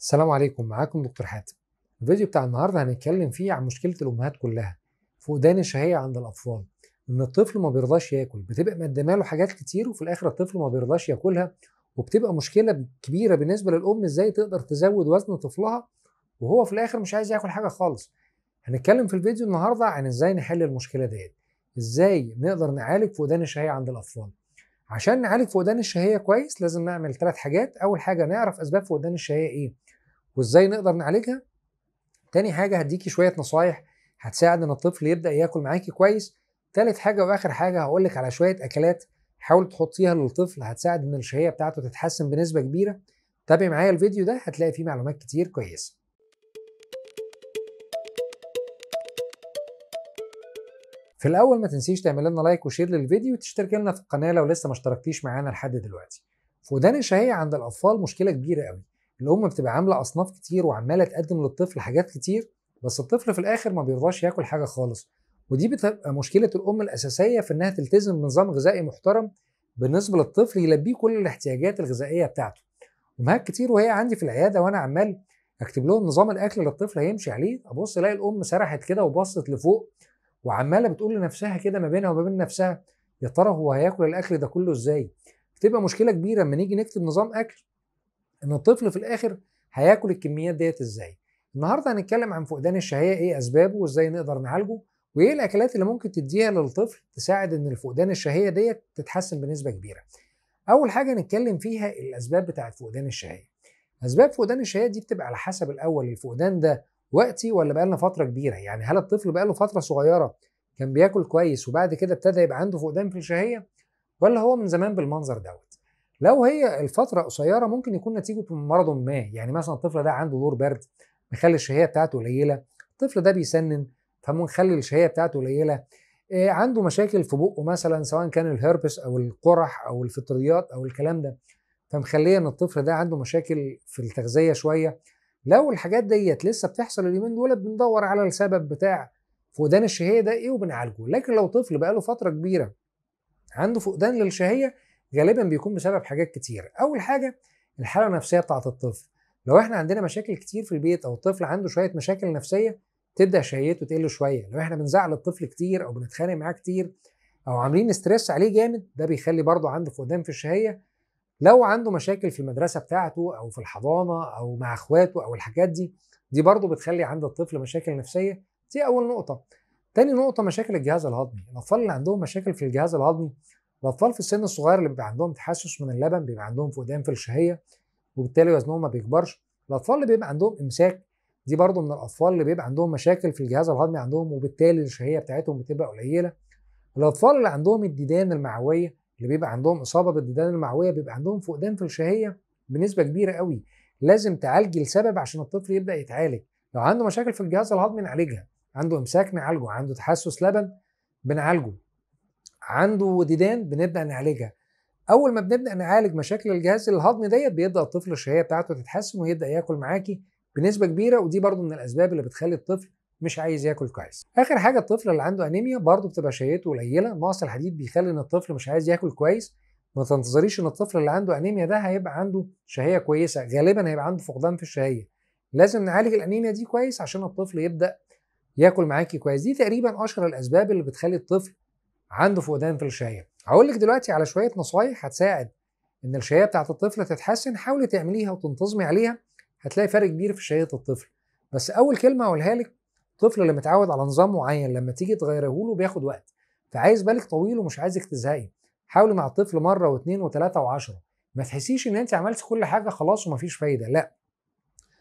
السلام عليكم معاكم دكتور حاتم الفيديو بتاع النهارده هنتكلم فيه عن مشكله الامهات كلها فقدان الشهيه عند الاطفال ان الطفل ما بيرضاش ياكل بتبقى مقدمه له حاجات كتير وفي الاخر الطفل ما بيرضاش ياكلها وبتبقى مشكله كبيره بالنسبه للام ازاي تقدر تزود وزن طفلها وهو في الاخر مش عايز ياكل حاجه خالص هنتكلم في الفيديو النهارده عن ازاي نحل المشكله ديت ازاي نقدر نعالج فقدان الشهيه عند الاطفال عشان نعالج فقدان الشهيه كويس لازم نعمل ثلاث حاجات اول حاجه نعرف اسباب فقدان الشهيه ايه وازاي نقدر نعالجها تاني حاجه هديكي شويه نصايح هتساعد ان الطفل يبدا ياكل معاكي كويس تالت حاجه واخر حاجه هقولك على شويه اكلات حاول تحطيها للطفل هتساعد ان الشهيه بتاعته تتحسن بنسبه كبيره تابعي معايا الفيديو ده هتلاقي فيه معلومات كتير كويسه في الاول ما تنسيش تعمل لنا لايك وشير للفيديو وتشترك لنا في القناه لو لسه ما اشتركتيش معانا لحد دلوقتي فقدان الشهيه عند الاطفال مشكله كبيره قوي الام بتبقى عامله اصناف كتير وعماله تقدم للطفل حاجات كتير بس الطفل في الاخر ما بيرضاش ياكل حاجه خالص ودي بتبقى مشكله الام الاساسيه في انها تلتزم بنظام غذائي محترم بالنسبه للطفل يلبيه كل الاحتياجات الغذائيه بتاعته امهات كتير وهي عندي في العياده وانا عمال اكتب لهم نظام الاكل اللي الطفل هيمشي عليه ابص الاقي الام سرحت كده وبصت لفوق وعماله بتقول لنفسها كده ما بينها وما بين نفسها يا ترى هو هياكل الاكل ده كله ازاي بتبقى مشكله كبيره لما نيجي نكتب نظام اكل ان الطفل في الاخر هياكل الكميات ديت ازاي النهارده هنتكلم عن فقدان الشهيه ايه اسبابه وازاي نقدر نعالجه وايه الاكلات اللي ممكن تديها للطفل تساعد ان الفقدان الشهيه ديت تتحسن بنسبه كبيره اول حاجه نتكلم فيها الاسباب بتاعه فقدان الشهيه اسباب فقدان الشهيه دي بتبقى على حسب الاول الفقدان ده وقتي ولا بقالنا فتره كبيره يعني هل الطفل بقاله فتره صغيره كان بياكل كويس وبعد كده ابتدى يبقى عنده فقدان في الشهيه ولا هو من زمان بالمنظر دوت لو هي الفتره قصيره ممكن يكون نتيجه مرض ما يعني مثلا الطفل ده عنده دور برد مخلي الشهيه بتاعته قليله الطفل ده بيسنن فمخلي الشهيه بتاعته قليله إيه عنده مشاكل في بقه مثلا سواء كان الهربس او القرح او الفطريات او الكلام ده فمخليه ان الطفل ده عنده مشاكل في التغذيه شويه لو الحاجات ديت لسه بتحصل اليومين دول بندور على السبب بتاع فقدان الشهيه ده ايه وبنعالجه لكن لو طفل بقاله فتره كبيره عنده فقدان للشهيه غالبا بيكون بسبب حاجات كتير اول حاجه الحاله النفسيه بتاعه الطفل لو احنا عندنا مشاكل كتير في البيت او الطفل عنده شويه مشاكل نفسيه تبدا شهيته تقل شويه لو احنا بنزعل الطفل كتير او بنتخانق معاه كتير او عاملين ستريس عليه جامد ده بيخلي برضه عنده فقدان في الشهيه لو عنده مشاكل في المدرسه بتاعته او في الحضانه او مع اخواته او الحاجات دي دي برضه بتخلي عند الطفل مشاكل نفسيه دي اول نقطه تاني نقطه مشاكل الجهاز الهضمي الاطفال اللي عندهم مشاكل في الجهاز الهضمي الاطفال في السن الصغير اللي بيبقى عندهم تحسس من اللبن بيبقى عندهم فقدان في الشهيه وبالتالي وزنهم ما بيكبرش الاطفال اللي بيبقى عندهم امساك دي برضه من الاطفال اللي بيبقى عندهم مشاكل في الجهاز الهضمي عندهم وبالتالي الشهيه بتاعتهم بتبقى قليله الاطفال اللي عندهم الديدان المعويه اللي بيبقى عندهم اصابه بالديدان المعويه بيبقى عندهم فقدان في الشهيه بنسبه كبيره قوي لازم تعالجي السبب عشان الطفل يبدا يتعالج لو عنده مشاكل في الجهاز الهضمي نعالجها عنده امساك نعالجه عنده تحسس لبن بنعالجه عنده ديدان بنبدا نعالجها اول ما بنبدا نعالج مشاكل الجهاز الهضمي ديت بيبدا الطفل الشهيه بتاعته تتحسن ويبدا ياكل معاكي بنسبه كبيره ودي برضو من الاسباب اللي بتخلي الطفل مش عايز ياكل كويس اخر حاجه الطفل اللي عنده انيميا برضو بتبقى شهيته قليله نقص الحديد بيخلي ان الطفل مش عايز ياكل كويس ما تنتظريش ان الطفل اللي عنده انيميا ده هيبقى عنده شهيه كويسه غالبا هيبقى عنده فقدان في الشهيه لازم نعالج الانيميا دي كويس عشان الطفل يبدا ياكل معاكي كويس دي تقريبا اشهر الاسباب اللي بتخلي الطفل عنده فقدان في الشهيه هقول لك دلوقتي على شويه نصايح هتساعد ان الشهيه بتاعه الطفل تتحسن حاولي تعمليها وتنتظمي عليها هتلاقي فرق كبير في شهيه الطفل بس اول كلمه اقولها لك الطفل اللي متعود على نظام معين لما تيجي تغيره له بياخد وقت فعايز بالك طويل ومش عايزك تزهقي حاولي مع الطفل مره واثنين وثلاثه وعشره ما تحسيش ان انت عملتي كل حاجه خلاص ومفيش فايده لا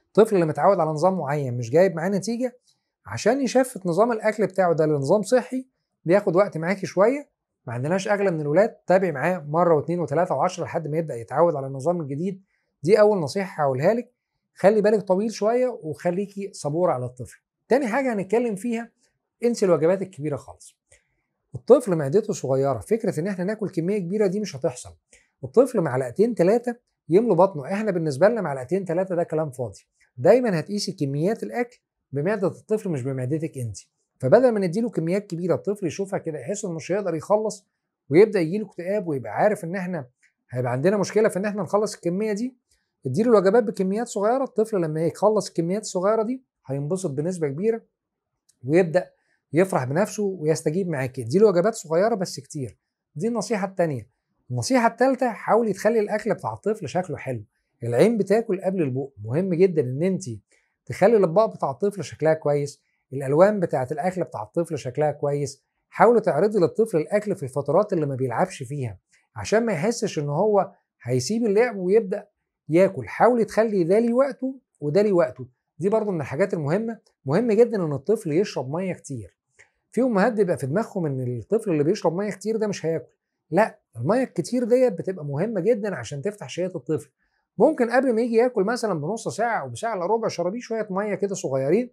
الطفل اللي متعود على نظام معين مش جايب معاه نتيجه عشان يشفت نظام الاكل بتاعه ده لنظام صحي بياخد وقت معاكي شويه ما عندناش اغلى من الولاد تابعي معاه مره واثنين وثلاثه وعشره لحد ما يبدا يتعود على النظام الجديد دي اول نصيحه هقولها لك خلي بالك طويل شويه وخليكي صبوره على الطفل تاني حاجه هنتكلم فيها انسي الوجبات الكبيره خالص الطفل معدته صغيره فكره ان احنا ناكل كميه كبيره دي مش هتحصل الطفل معلقتين ثلاثه يملوا بطنه احنا بالنسبه لنا معلقتين ثلاثه ده كلام فاضي دايما هتقيسي كميات الاكل بمعده الطفل مش بمعدتك انت فبدل ما نديله كميات كبيره الطفل يشوفها كده يحس انه مش هيقدر يخلص ويبدا يجيله اكتئاب ويبقى عارف ان احنا هيبقى عندنا مشكله في ان احنا نخلص الكميه دي اديله الوجبات بكميات صغيره الطفل لما يخلص الكميات الصغيره دي هينبسط بنسبه كبيره ويبدا يفرح بنفسه ويستجيب معاكي اديله وجبات صغيره بس كتير دي النصيحه الثانيه النصيحه الثالثه حاولي تخلي الاكل بتاع الطفل شكله حلو العين بتاكل قبل البوق مهم جدا ان انت تخلي الاطباق بتاع الطفل شكلها كويس الالوان بتاعه الاكل بتاع الطفل شكلها كويس حاولي تعرضي للطفل الاكل في الفترات اللي ما بيلعبش فيها عشان ما يحسش ان هو هيسيب اللعب ويبدا ياكل حاولي تخلي ده ليه وقته وده ليه وقته دي برضو من الحاجات المهمه مهم جدا ان الطفل يشرب ميه كتير في امهات بيبقى في دماغهم ان الطفل اللي بيشرب ميه كتير ده مش هياكل لا الميه الكتير ديت بتبقى مهمه جدا عشان تفتح شهيه الطفل ممكن قبل ما يجي ياكل مثلا بنص ساعه او بساعه الا ربع شربيه شويه ميه كده صغيرين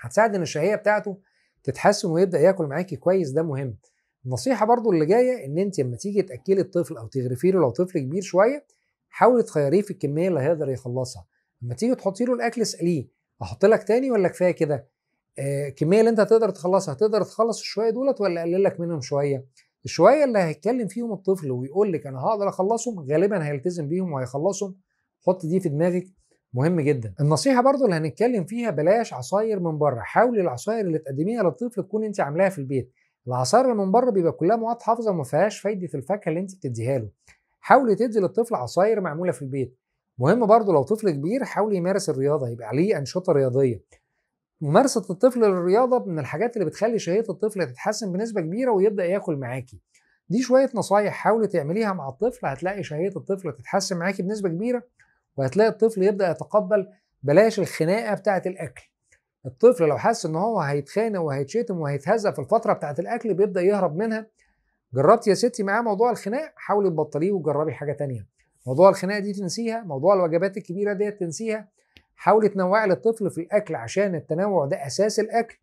هتساعد ان الشهيه بتاعته تتحسن ويبدا ياكل معاكي كويس ده مهم النصيحه برضو اللي جايه ان انت لما تيجي تاكلي الطفل او تغرفي له لو طفل كبير شويه حاولي تخيريه في الكميه اللي هيقدر يخلصها لما تيجي تحطي له الاكل اساليه احط لك تاني ولا كفايه كده آه الكميه اللي انت هتقدر تخلصها هتقدر تخلص الشويه دولت ولا اقلل لك منهم شويه الشويه اللي هيتكلم فيهم الطفل ويقول لك انا هقدر اخلصهم غالبا هيلتزم بيهم وهيخلصهم حط دي في دماغك مهم جدا النصيحه برضو اللي هنتكلم فيها بلاش عصاير من بره حاولي العصاير اللي تقدميها للطفل تكون انت عاملاها في البيت العصاير اللي من بره بيبقى كلها مواد حافظه وما فيهاش فايده الفاكهه اللي انت بتديها له حاولي تدي للطفل عصاير معموله في البيت مهم برضو لو طفل كبير حاول يمارس الرياضه يبقى عليه انشطه رياضيه ممارسه الطفل للرياضه من الحاجات اللي بتخلي شهيه الطفل تتحسن بنسبه كبيره ويبدا ياكل معاكي دي شويه نصايح حاولي تعمليها مع الطفل هتلاقي شهيه الطفل تتحسن معاكي بنسبه كبيره وهتلاقي الطفل يبدا يتقبل بلاش الخناقه بتاعه الاكل الطفل لو حس ان هو هيتخانق وهيتشتم وهيتهزق في الفتره بتاعه الاكل بيبدا يهرب منها جربت يا ستي معاه موضوع الخناق حاولي تبطليه وجربي حاجه تانية موضوع الخناقه دي تنسيها موضوع الوجبات الكبيره دي تنسيها حاولي تنوعي للطفل في الاكل عشان التنوع ده اساس الاكل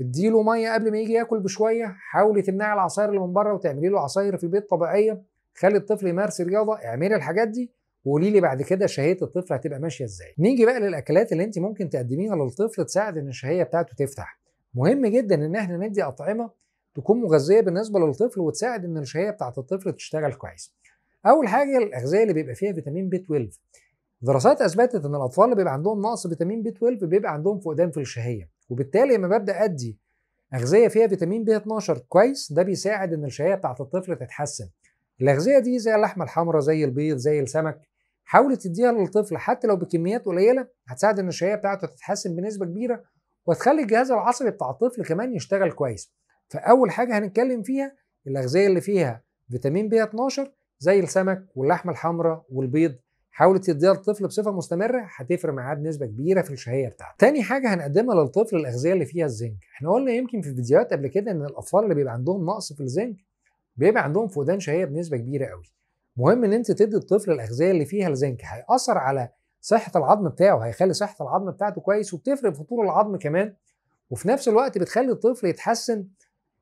اديله ميه قبل ما يجي ياكل بشويه حاولي تمنعي العصاير اللي من بره وتعملي له عصاير في البيت طبيعيه خلي الطفل يمارس رياضه اعملي الحاجات دي وقولي لي بعد كده شهيه الطفل هتبقى ماشيه ازاي نيجي بقى للاكلات اللي انت ممكن تقدميها للطفل تساعد ان الشهيه بتاعته تفتح مهم جدا ان احنا ندي اطعمه تكون مغذيه بالنسبه للطفل وتساعد ان الشهيه بتاعه الطفل تشتغل كويس اول حاجه الاغذيه اللي بيبقى فيها فيتامين بي 12 دراسات اثبتت ان الاطفال اللي بيبقى عندهم نقص فيتامين بي 12 بيبقى عندهم فقدان في الشهيه وبالتالي لما ببدا ادي اغذيه فيها فيتامين بي 12 كويس ده بيساعد ان الشهيه بتاعه الطفل تتحسن الاغذيه دي زي اللحمه الحمراء زي البيض زي السمك حاول تديها للطفل حتى لو بكميات قليله هتساعد ان الشهيه بتاعته تتحسن بنسبه كبيره وتخلي الجهاز العصبي بتاع الطفل كمان يشتغل كويس فاول حاجه هنتكلم فيها الاغذيه اللي فيها فيتامين بي 12 زي السمك واللحمه الحمراء والبيض حاول تديها للطفل بصفه مستمره هتفرق معاه بنسبه كبيره في الشهيه بتاعته. تاني حاجه هنقدمها للطفل الاغذيه اللي فيها الزنك، احنا قلنا يمكن في فيديوهات قبل كده ان الاطفال اللي بيبقى عندهم نقص في الزنك بيبقى عندهم فقدان شهيه بنسبه كبيره قوي. مهم ان انت تدي الطفل الاغذيه اللي فيها الزنك هياثر على صحه العظم بتاعه هيخلي صحه العظم بتاعته كويس وبتفرق في طول العظم كمان وفي نفس الوقت بتخلي الطفل يتحسن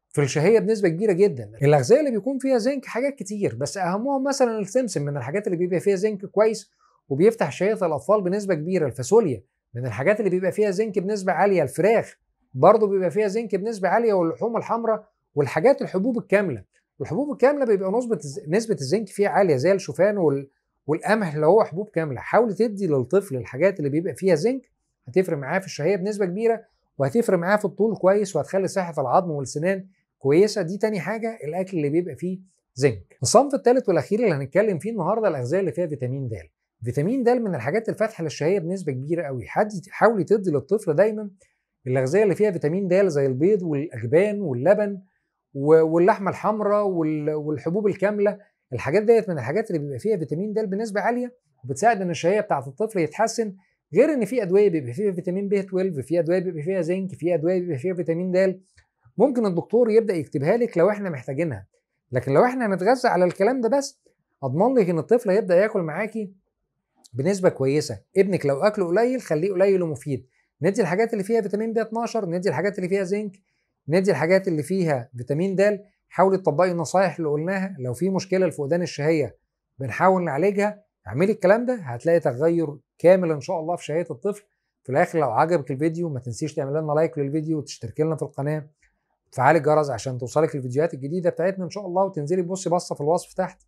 في الشهيه بنسبه كبيره جدا الاغذيه اللي بيكون فيها زنك حاجات كتير بس اهمهم مثلا السمسم من الحاجات اللي بيبقى فيها زنك كويس وبيفتح شهيه الاطفال بنسبه كبيره الفاصوليا من الحاجات اللي بيبقى فيها زنك بنسبه عاليه الفراخ برضه بيبقى فيها زنك بنسبه عاليه واللحوم الحمراء والحاجات الحبوب الكامله والحبوب الكامله بيبقى نسبه نسبه الزنك فيها عاليه زي الشوفان وال... والقمح اللي هو حبوب كامله حاول تدي للطفل الحاجات اللي بيبقى فيها زنك هتفرق معاه في الشهيه بنسبه كبيره وهتفرق معاه في الطول كويس وهتخلي صحه العظم والسنان كويسه دي تاني حاجه الاكل اللي بيبقى فيه زنك الصنف الثالث والاخير اللي هنتكلم فيه النهارده الاغذيه اللي فيها فيتامين د فيتامين د من الحاجات الفاتحه للشهيه بنسبه كبيره قوي حاولي تدي للطفل دايما الاغذيه اللي فيها فيتامين د زي البيض والاجبان واللبن واللحمه الحمراء والحبوب الكامله الحاجات ديت من الحاجات اللي بيبقى فيها فيتامين د بنسبه عاليه وبتساعد ان الشهيه بتاعه الطفل يتحسن غير ان في ادويه بيبقى فيها فيتامين ب 12 في ادويه بيبقى فيها زنك في ادويه بيبقى فيها فيتامين د ممكن الدكتور يبدا يكتبها لك لو احنا محتاجينها لكن لو احنا هنتغذى على الكلام ده بس اضمن لك ان الطفل هيبدا ياكل معاكي بنسبه كويسه ابنك لو اكله قليل خليه قليل ومفيد ندي الحاجات اللي فيها فيتامين ب 12 ندي الحاجات اللي فيها زنك ندي الحاجات اللي فيها فيتامين د حاولي تطبقي النصايح اللي قلناها لو في مشكله لفقدان الشهيه بنحاول نعالجها اعملي الكلام ده هتلاقي تغير كامل ان شاء الله في شهيه الطفل في الاخر لو عجبك الفيديو ما تنسيش تعمل لنا لايك للفيديو وتشتركي لنا في القناه وتفعلي الجرس عشان توصلك الفيديوهات الجديده بتاعتنا ان شاء الله وتنزلي تبصي بصه في الوصف تحت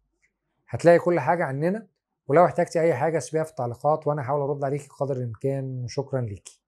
هتلاقي كل حاجه عننا ولو احتجتي اي حاجه سيبيها في التعليقات وانا هحاول ارد عليكي قدر الامكان شكرا ليكي